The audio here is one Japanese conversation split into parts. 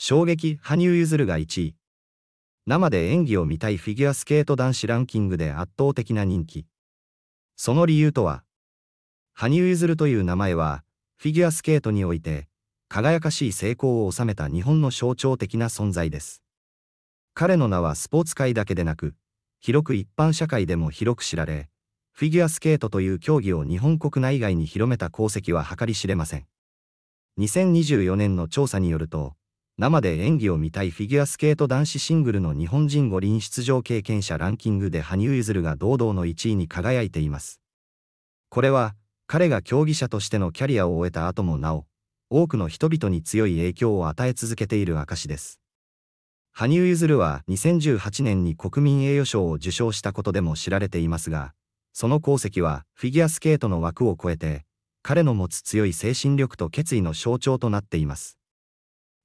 衝撃羽生結弦が1位。生で演技を見たいフィギュアスケート男子ランキングで圧倒的な人気。その理由とは、羽生結弦という名前は、フィギュアスケートにおいて、輝かしい成功を収めた日本の象徴的な存在です。彼の名はスポーツ界だけでなく、広く一般社会でも広く知られ、フィギュアスケートという競技を日本国内外に広めた功績は計り知れません。2024年の調査によると、生で演技を見たいフィギュアスケート男子シングルの日本人五輪出場経験者ランキングで羽生結弦が堂々の1位に輝いています。これは、彼が競技者としてのキャリアを終えた後もなお、多くの人々に強い影響を与え続けている証です。羽生結弦は2018年に国民栄誉賞を受賞したことでも知られていますが、その功績はフィギュアスケートの枠を超えて、彼の持つ強い精神力と決意の象徴となっています。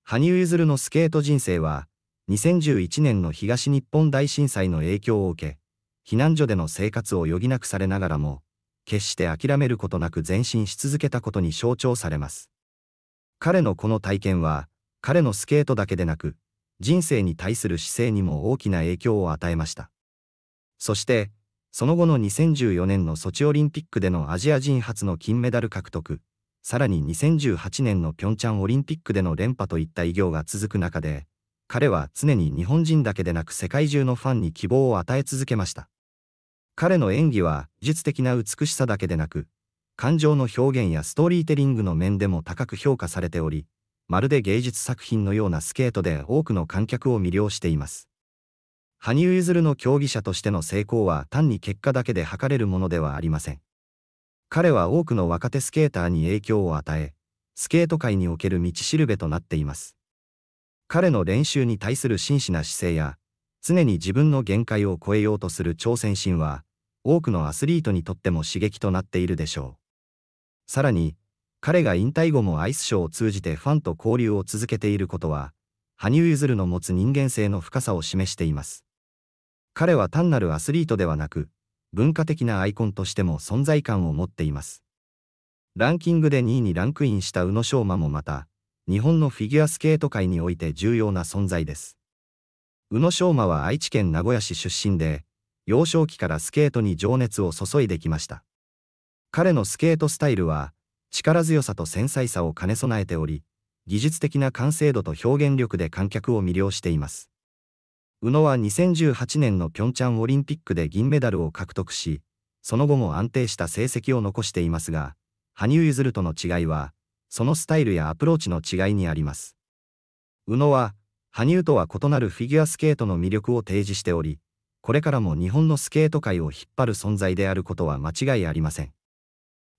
羽生結弦のスケート人生は、2011年の東日本大震災の影響を受け、避難所での生活を余儀なくされながらも、決して諦めることなく前進し続けたことに象徴されます。彼のこの体験は、彼のスケートだけでなく、人生に対する姿勢にも大きな影響を与えました。そして、その後の2014年のソチオリンピックでのアジア人初の金メダル獲得、さらに2018年の平昌オリンピックでの連覇といった偉業が続く中で、彼は常に日本人だけでなく世界中のファンに希望を与え続けました。彼の演技は技術的な美しさだけでなく、感情の表現やストーリーテリングの面でも高く評価されており、まるで芸術作品のようなスケートで多くの観客を魅了しています。羽生結弦の競技者としての成功は単に結果だけで測れるものではありません。彼は多くの若手スケーターに影響を与え、スケート界における道しるべとなっています。彼の練習に対する真摯な姿勢や、常に自分の限界を超えようとする挑戦心は、多くのアスリートにとっても刺激となっているでしょう。さらに、彼が引退後もアイスショーを通じてファンと交流を続けていることは、羽生結弦の持つ人間性の深さを示しています。彼は単なるアスリートではなく、文化的なアイコンとしても存在感を持っています。ランキングで2位にランクインした宇野昌磨もまた、日本のフィギュアスケート界において重要な存在です。宇野昌磨は愛知県名古屋市出身で、幼少期からスケートに情熱を注いできました。彼のスケートスタイルは、力強さと繊細さを兼ね備えており、技術的な完成度と表現力で観客を魅了しています。宇野は2018年の平昌オリンピックで銀メダルを獲得し、その後も安定した成績を残していますが、羽生結弦との違いは、そのスタイルやアプローチの違いにあります。宇野は、羽生とは異なるフィギュアスケートの魅力を提示しており、これからも日本のスケート界を引っ張る存在であることは間違いありません。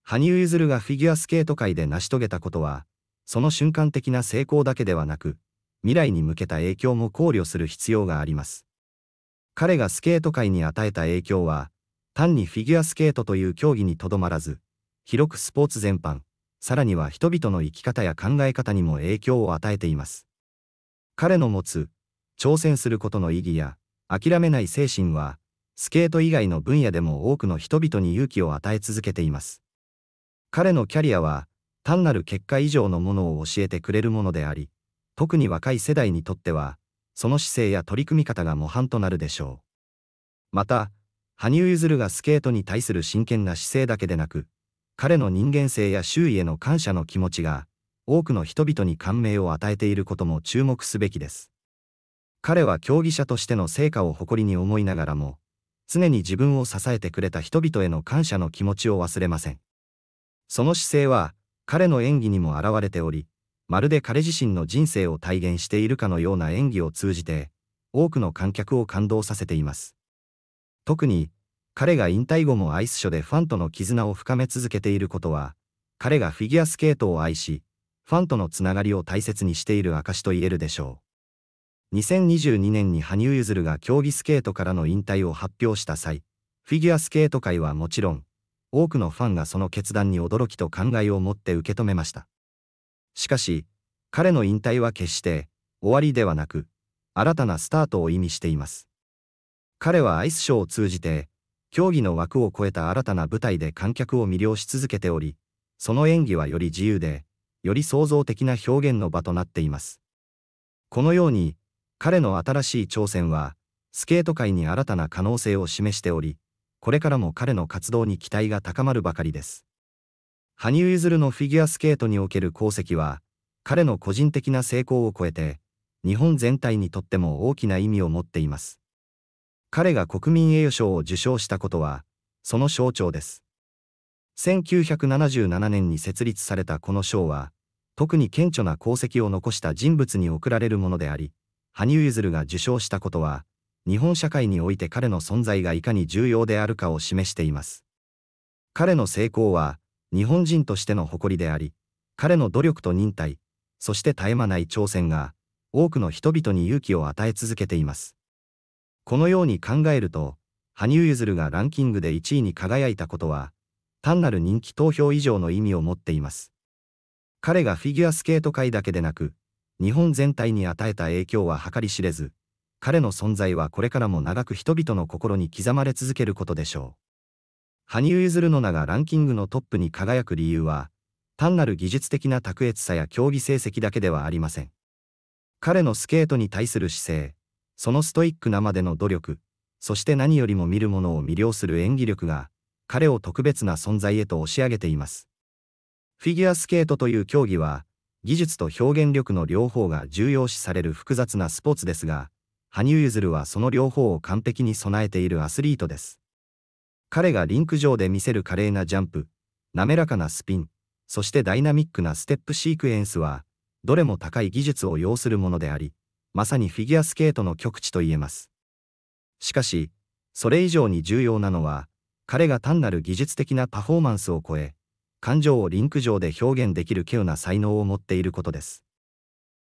羽生結弦がフィギュアスケート界で成し遂げたことは、その瞬間的な成功だけではなく、未来に向けた影響も考慮する必要があります。彼がスケート界に与えた影響は、単にフィギュアスケートという競技にとどまらず、広くスポーツ全般、さらには人々の生き方や考え方にも影響を与えています。彼の持つ、挑戦することの意義や、諦めない精神は、スケート以外の分野でも多くの人々に勇気を与え続けています。彼のキャリアは、単なる結果以上のものを教えてくれるものであり、特に若い世代にとっては、その姿勢や取り組み方が模範となるでしょう。また、羽生結弦がスケートに対する真剣な姿勢だけでなく、彼の人間性や周囲への感謝の気持ちが、多くの人々に感銘を与えていることも注目すべきです。彼は競技者としての成果を誇りに思いながらも、常に自分を支えてくれた人々への感謝の気持ちを忘れません。その姿勢は、彼の演技にも現れており、まるで彼自身の人生を体現しているかのような演技を通じて、多くの観客を感動させています。特に、彼が引退後もアイスショーでファンとの絆を深め続けていることは、彼がフィギュアスケートを愛し、ファンとのつながりを大切にしている証と言えるでしょう。2022年に羽生結弦が競技スケートからの引退を発表した際、フィギュアスケート界はもちろん、多くのファンがその決断に驚きと感慨を持って受け止めました。しかし、彼の引退は決して終わりではなく、新たなスタートを意味しています。彼はアイスショーを通じて、競技の枠を超えた新たな舞台で観客を魅了し続けており、その演技はより自由で、より創造的な表現の場となっています。このように、彼の新しい挑戦は、スケート界に新たな可能性を示しており、これからも彼の活動に期待が高まるばかりです。羽生結弦のフィギュアスケートにおける功績は、彼の個人的な成功を超えて、日本全体にとっても大きな意味を持っています。彼が国民栄誉賞を受賞したことは、その象徴です。1977年に設立されたこの賞は、特に顕著な功績を残した人物に贈られるものであり、羽生結弦が受賞したことは、日本社会において彼の存在がいかに重要であるかを示しています。彼の成功は、日本人としての誇りであり、彼の努力と忍耐、そして絶え間ない挑戦が、多くの人々に勇気を与え続けています。このように考えると、羽生結弦がランキングで1位に輝いたことは、単なる人気投票以上の意味を持っています。彼がフィギュアスケート界だけでなく、日本全体に与えた影響は計り知れず、彼の存在はこれからも長く人々の心に刻まれ続けることでしょう。羽生結弦の名がランキングのトップに輝く理由は、単なる技術的な卓越さや競技成績だけではありません。彼のスケートに対する姿勢、そのストイックなまでの努力、そして何よりも見る者を魅了する演技力が、彼を特別な存在へと押し上げています。フィギュアスケートという競技は、技術と表現力の両方が重要視される複雑なスポーツですが、羽生結弦はその両方を完璧に備えているアスリートです。彼がリンク上で見せる華麗なジャンプ、滑らかなスピン、そしてダイナミックなステップシークエンスは、どれも高い技術を要するものであり、まさにフィギュアスケートの極致と言えます。しかし、それ以上に重要なのは、彼が単なる技術的なパフォーマンスを超え、感情をリンク上で表現できる稀有な才能を持っていることです。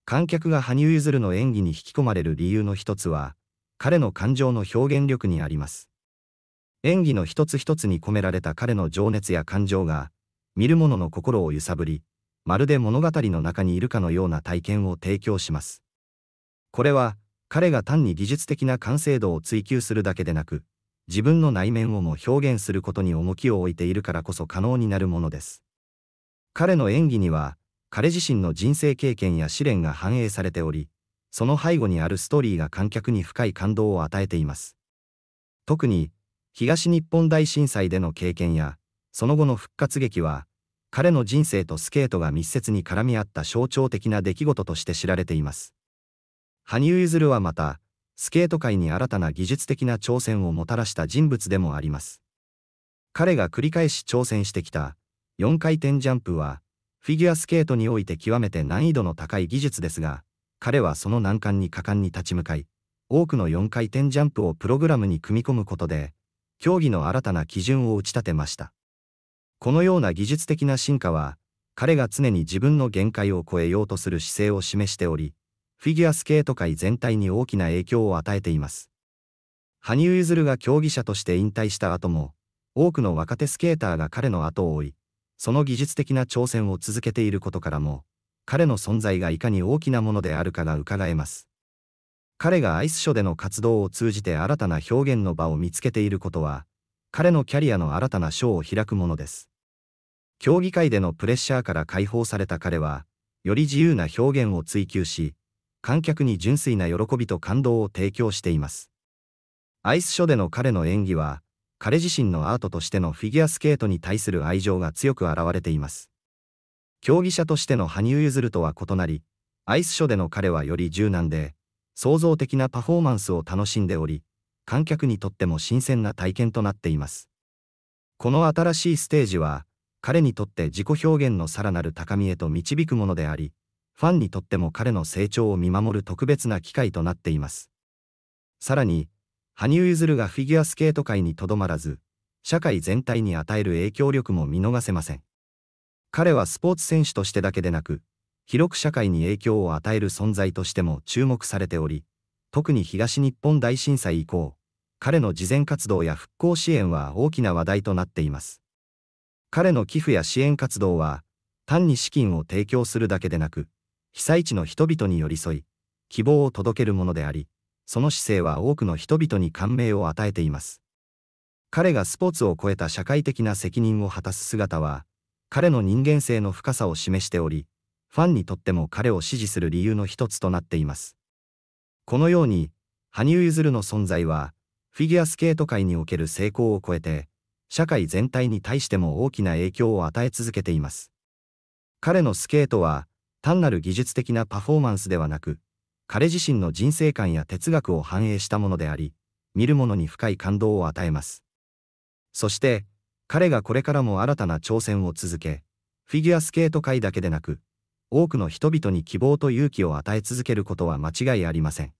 観客が羽生結弦の演技に引き込まれる理由の一つは、彼の感情の表現力にあります。演技の一つ一つに込められた彼の情熱や感情が、見る者の心を揺さぶり、まるで物語の中にいるかのような体験を提供します。これは、彼が単に技術的な完成度を追求するだけでなく、自分の内面をも表現することに重きを置いているからこそ可能になるものです。彼の演技には、彼自身の人生経験や試練が反映されており、その背後にあるストーリーが観客に深い感動を与えています。特に、東日本大震災での経験や、その後の復活劇は、彼の人生とスケートが密接に絡み合った象徴的な出来事として知られています。羽生結弦はまた、スケート界に新たな技術的な挑戦をもたらした人物でもあります。彼が繰り返し挑戦してきた4回転ジャンプは、フィギュアスケートにおいて極めて難易度の高い技術ですが、彼はその難関に果敢に立ち向かい、多くの4回転ジャンプをプログラムに組み込むことで、競技の新たな基準を打ち立てました。このような技術的な進化は、彼が常に自分の限界を超えようとする姿勢を示しており、フィギュアスケート界全体に大きな影響を与えています。羽生結弦が競技者として引退した後も、多くの若手スケーターが彼の後を追い、その技術的な挑戦を続けていることからも、彼の存在がいかに大きなものであるかが伺えます。彼がアイスショーでの活動を通じて新たな表現の場を見つけていることは、彼のキャリアの新たな章を開くものです。競技会でのプレッシャーから解放された彼は、より自由な表現を追求し、観客に純粋な喜びと感動を提供しています。アイスショーでの彼の演技は、彼自身のアートとしてのフィギュアスケートに対する愛情が強く現れています。競技者としての羽生結弦とは異なり、アイスショーでの彼はより柔軟で、創造的なパフォーマンスを楽しんでおり、観客にとっても新鮮な体験となっています。この新しいステージは、彼にとって自己表現のさらなる高みへと導くものであり、ファンにとっても彼の成長を見守る特別な機会となっています。さらに、羽生結弦がフィギュアスケート界にとどまらず、社会全体に与える影響力も見逃せません。彼はスポーツ選手としてだけでなく、広く社会に影響を与える存在としても注目されており、特に東日本大震災以降、彼の慈善活動や復興支援は大きな話題となっています。彼の寄付や支援活動は、単に資金を提供するだけでなく、被災地の人々に寄り添い、希望を届けるものであり、その姿勢は多くの人々に感銘を与えています。彼がスポーツを超えた社会的な責任を果たす姿は、彼の人間性の深さを示しており、ファンにとっても彼を支持する理由の一つとなっています。このように、羽生結弦の存在は、フィギュアスケート界における成功を超えて、社会全体に対しても大きな影響を与え続けています。彼のスケートは、単なる技術的なパフォーマンスではなく、彼自身の人生観や哲学を反映したものであり、見る者に深い感動を与えます。そして、彼がこれからも新たな挑戦を続け、フィギュアスケート界だけでなく、多くの人々に希望と勇気を与え続けることは間違いありません。